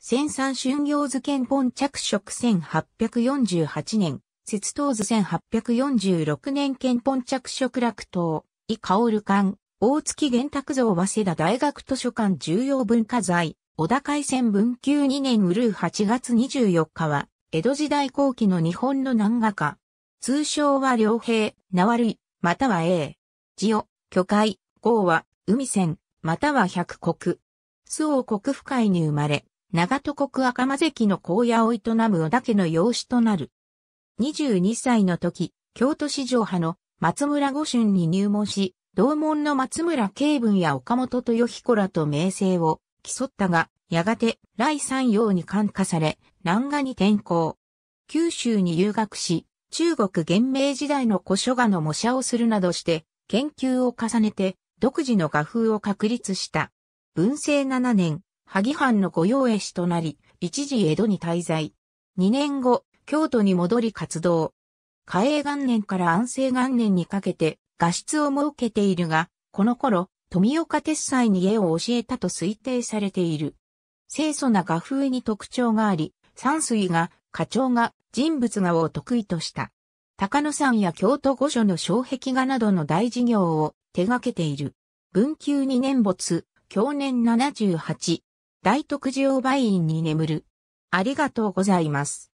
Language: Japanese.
千三春行図憲本着色1848年、節刀図1846年憲本着色落刀、伊薫館、大月玄卓像早稲田大学図書館重要文化財、小田海戦文久2年うるう8月24日は、江戸時代後期の日本の南画家。通称は良平、名悪い、または A。字を、巨海、号は、海戦、または百国。周王国府会に生まれ、長戸国赤間関の荒野を営む織田家の養子となる。22歳の時、京都市場派の松村御春に入門し、同門の松村慶文や岡本豊彦らと名声を競ったが、やがて来三陽に感化され、南下に転校。九州に留学し、中国元明時代の古書画の模写をするなどして、研究を重ねて、独自の画風を確立した。文政7年、萩藩の御用絵師となり、一時江戸に滞在。2年後、京都に戻り活動。嘉永元年から安政元年にかけて画室を設けているが、この頃、富岡鉄斎に絵を教えたと推定されている。清楚な画風に特徴があり、山水が、花鳥が、人物画を得意とした。高野山や京都御所の障壁画などの大事業を手掛けている。文久2年没、享年78、大徳寺を梅院に眠る。ありがとうございます。